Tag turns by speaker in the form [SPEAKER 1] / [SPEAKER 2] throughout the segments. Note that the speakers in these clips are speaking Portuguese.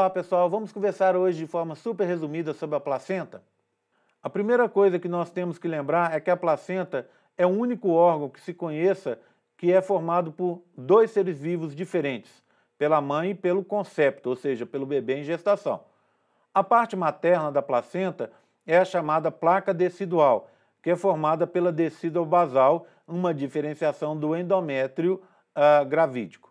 [SPEAKER 1] Olá pessoal, vamos conversar hoje de forma super resumida sobre a placenta. A primeira coisa que nós temos que lembrar é que a placenta é o único órgão que se conheça que é formado por dois seres vivos diferentes, pela mãe e pelo concepto, ou seja, pelo bebê em gestação. A parte materna da placenta é a chamada placa decidual, que é formada pela decíduo basal, uma diferenciação do endométrio uh, gravídico.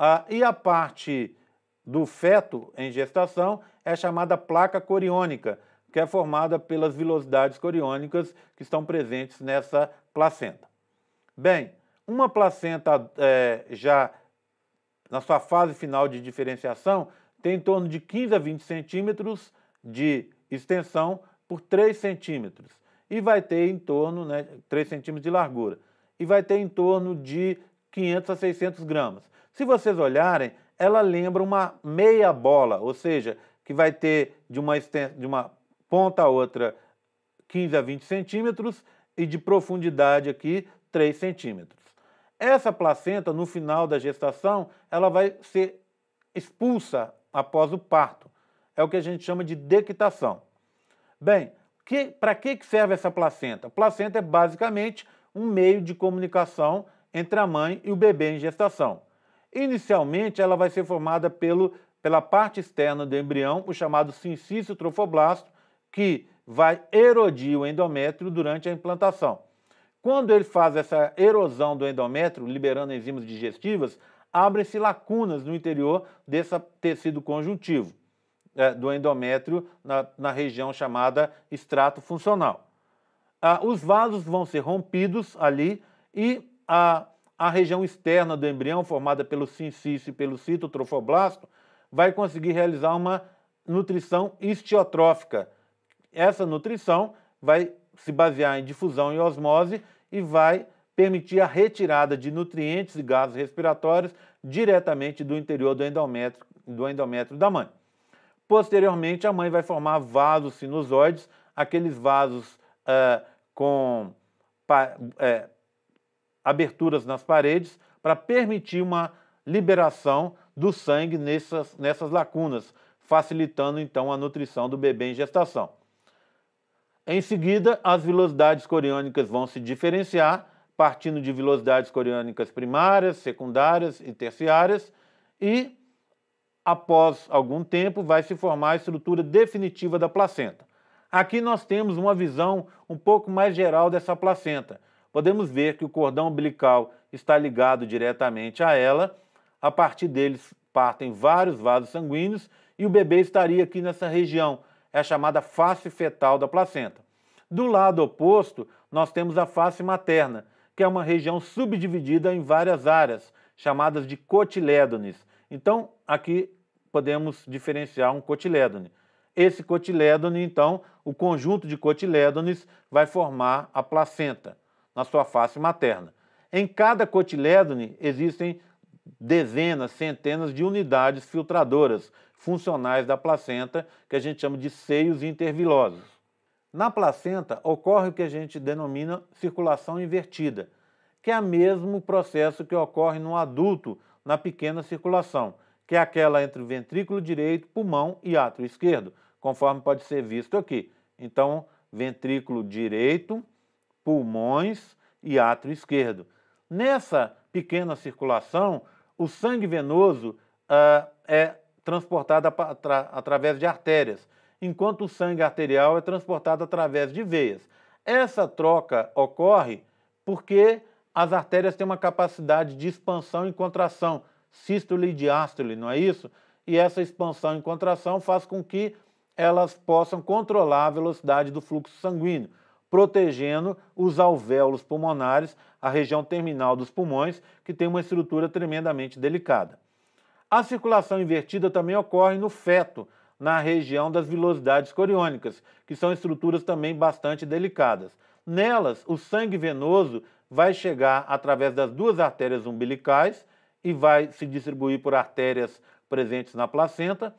[SPEAKER 1] Uh, e a parte do feto em gestação é chamada placa coriônica, que é formada pelas velocidades coriônicas que estão presentes nessa placenta. Bem, uma placenta é, já na sua fase final de diferenciação tem em torno de 15 a 20 centímetros de extensão por 3 centímetros e vai ter em torno, né, 3 centímetros de largura, e vai ter em torno de 500 a 600 gramas. Se vocês olharem, ela lembra uma meia bola, ou seja, que vai ter de uma, de uma ponta a outra 15 a 20 centímetros e de profundidade aqui 3 centímetros. Essa placenta, no final da gestação, ela vai ser expulsa após o parto. É o que a gente chama de dectação. Bem, para que serve essa placenta? Placenta é basicamente um meio de comunicação entre a mãe e o bebê em gestação. Inicialmente, ela vai ser formada pelo, pela parte externa do embrião, o chamado sincício trofoblasto, que vai erodir o endométrio durante a implantação. Quando ele faz essa erosão do endométrio, liberando enzimas digestivas, abrem-se lacunas no interior desse tecido conjuntivo é, do endométrio na, na, região chamada extrato funcional. Ah, os vasos vão ser rompidos ali e a a região externa do embrião, formada pelo sincício e pelo citotrofoblasto, vai conseguir realizar uma nutrição estiotrófica. Essa nutrição vai se basear em difusão e osmose e vai permitir a retirada de nutrientes e gases respiratórios diretamente do interior do endométrio, do endométrio da mãe. Posteriormente, a mãe vai formar vasos sinusoides, aqueles vasos eh, com pa, eh, aberturas nas paredes para permitir uma liberação do sangue nessas, nessas lacunas, facilitando então a nutrição do bebê em gestação. Em seguida, as velocidades coriônicas vão se diferenciar, partindo de velocidades coriônicas primárias, secundárias e terciárias, e após algum tempo vai se formar a estrutura definitiva da placenta. Aqui nós temos uma visão um pouco mais geral dessa placenta podemos ver que o cordão umbilical está ligado diretamente a ela, a partir deles partem vários vasos sanguíneos e o bebê estaria aqui nessa região, é a chamada face fetal da placenta. Do lado oposto, nós temos a face materna, que é uma região subdividida em várias áreas, chamadas de cotilédones. Então, aqui podemos diferenciar um cotilédone. Esse cotilédone, então, o conjunto de cotilédones vai formar a placenta na sua face materna. Em cada cotilédone existem dezenas, centenas de unidades filtradoras funcionais da placenta, que a gente chama de seios intervilosos. Na placenta ocorre o que a gente denomina circulação invertida, que é o mesmo processo que ocorre no adulto na pequena circulação, que é aquela entre o ventrículo direito, pulmão e átrio esquerdo, conforme pode ser visto aqui. Então, ventrículo direito, pulmões e átrio esquerdo. Nessa pequena circulação, o sangue venoso ah, é transportado através de artérias, enquanto o sangue arterial é transportado através de veias. Essa troca ocorre porque as artérias têm uma capacidade de expansão e contração, sístole e diástole, não é isso? E essa expansão e contração faz com que elas possam controlar a velocidade do fluxo sanguíneo protegendo os alvéolos pulmonares, a região terminal dos pulmões, que tem uma estrutura tremendamente delicada. A circulação invertida também ocorre no feto, na região das vilosidades coriônicas, que são estruturas também bastante delicadas. Nelas, o sangue venoso vai chegar através das duas artérias umbilicais e vai se distribuir por artérias presentes na placenta,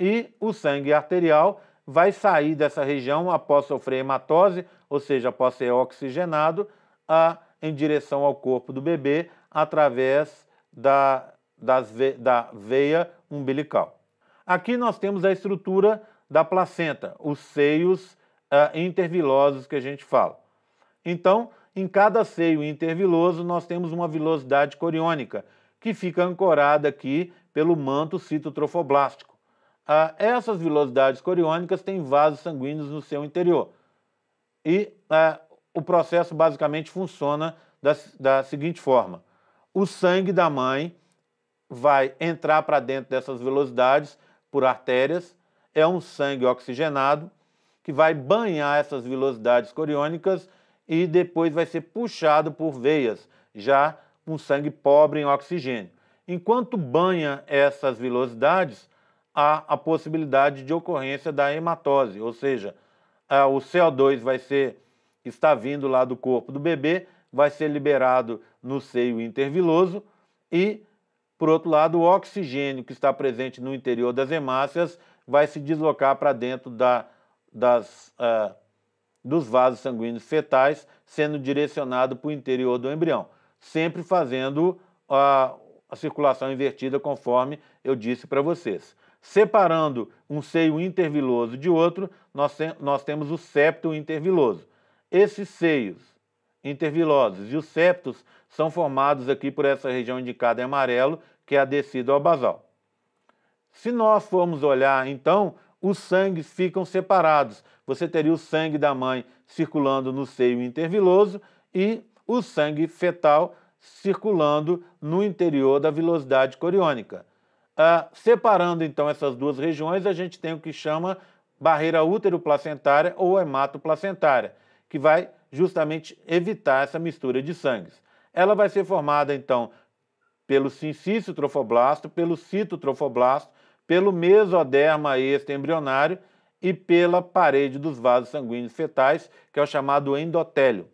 [SPEAKER 1] e o sangue arterial vai sair dessa região após sofrer hematose, ou seja, após ser oxigenado, a, em direção ao corpo do bebê através da, das, da veia umbilical. Aqui nós temos a estrutura da placenta, os seios eh, intervilosos que a gente fala. Então, em cada seio interviloso, nós temos uma vilosidade coriônica, que fica ancorada aqui pelo manto citotrofoblástico ah, essas vilosidades coriônicas têm vasos sanguíneos no seu interior. E ah, o processo basicamente funciona da, da seguinte forma: o sangue da mãe vai entrar para dentro dessas velocidades por artérias, é um sangue oxigenado que vai banhar essas velocidades coriônicas e depois vai ser puxado por veias, já um sangue pobre em oxigênio. Enquanto banha essas velocidades, há a possibilidade de ocorrência da hematose, ou seja, o CO2 vai ser está vindo lá do corpo do bebê, vai ser liberado no seio interviloso e, por outro lado, o oxigênio que está presente no interior das hemácias vai se deslocar para dentro da, das, uh, dos vasos sanguíneos fetais, sendo direcionado para o interior do embrião, sempre fazendo a, a circulação invertida, conforme eu disse para vocês. Separando um seio interviloso de outro, nós, nós temos o septo interviloso. Esses seios intervilosos e os septos são formados aqui por essa região indicada em amarelo, que é a descida ao basal. Se nós formos olhar, então, os sangues ficam separados. Você teria o sangue da mãe circulando no seio interviloso e o sangue fetal circulando no interior da vilosidade coriônica. Ah, separando então essas duas regiões, a gente tem o que chama barreira útero-placentária ou hematoplacentária, que vai justamente evitar essa mistura de sangues. Ela vai ser formada então pelo sincício trofoblasto, pelo citotrofoblasto pelo mesoderma embrionário e pela parede dos vasos sanguíneos fetais, que é o chamado endotélio.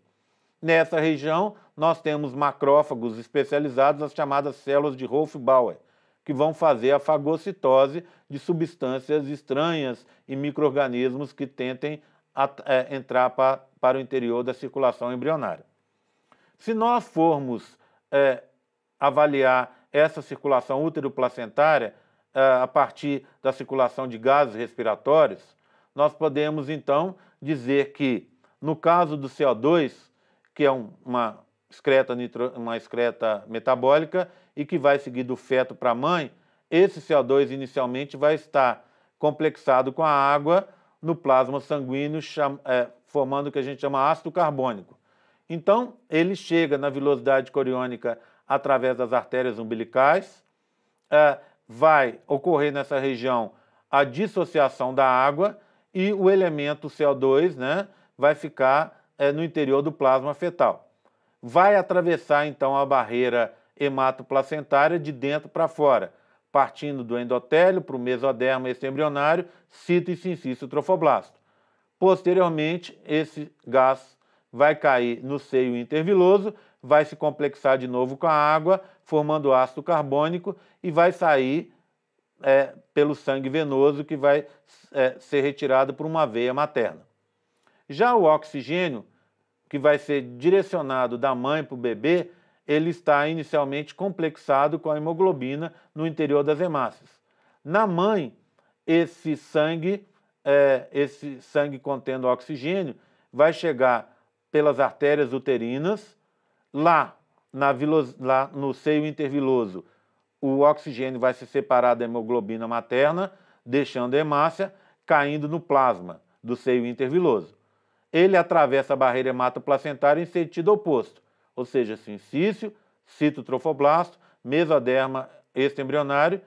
[SPEAKER 1] Nessa região, nós temos macrófagos especializados, as chamadas células de Rolf-Bauer que vão fazer a fagocitose de substâncias estranhas e micro-organismos que tentem é, entrar para o interior da circulação embrionária. Se nós formos é, avaliar essa circulação útero-placentária é, a partir da circulação de gases respiratórios, nós podemos então dizer que, no caso do CO2, que é um, uma, excreta nitro, uma excreta metabólica, e que vai seguir do feto para a mãe, esse CO2 inicialmente vai estar complexado com a água no plasma sanguíneo, é, formando o que a gente chama ácido carbônico. Então, ele chega na velocidade coriônica através das artérias umbilicais, é, vai ocorrer nessa região a dissociação da água e o elemento CO2 né, vai ficar é, no interior do plasma fetal. Vai atravessar então a barreira hematoplacentária de dentro para fora, partindo do endotélio para o mesoderma extembrionário, cito e sincício trofoblasto. Posteriormente, esse gás vai cair no seio interviloso, vai se complexar de novo com a água, formando ácido carbônico e vai sair é, pelo sangue venoso que vai é, ser retirado por uma veia materna. Já o oxigênio, que vai ser direcionado da mãe para o bebê, ele está inicialmente complexado com a hemoglobina no interior das hemácias. Na mãe, esse sangue, é, esse sangue contendo oxigênio, vai chegar pelas artérias uterinas, lá, vilos, lá no seio interviloso, o oxigênio vai se separar da hemoglobina materna, deixando a hemácia, caindo no plasma do seio interviloso. Ele atravessa a barreira hematoplacentária em sentido oposto ou seja, sincício, citotrofoblasto, mesoderma extembrionário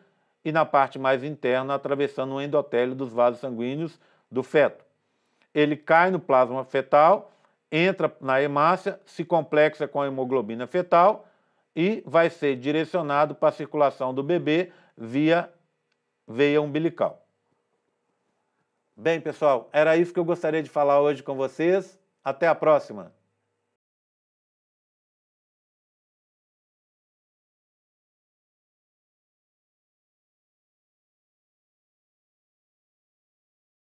[SPEAKER 1] e na parte mais interna atravessando o endotélio dos vasos sanguíneos do feto. Ele cai no plasma fetal, entra na hemácia, se complexa com a hemoglobina fetal e vai ser direcionado para a circulação do bebê via veia umbilical. Bem, pessoal, era isso que eu gostaria de falar hoje com vocês. Até a próxima!